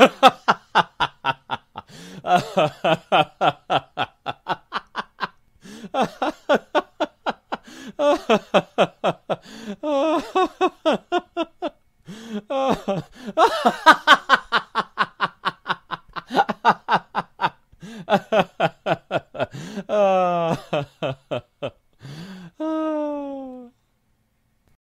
Ha ha ha ha.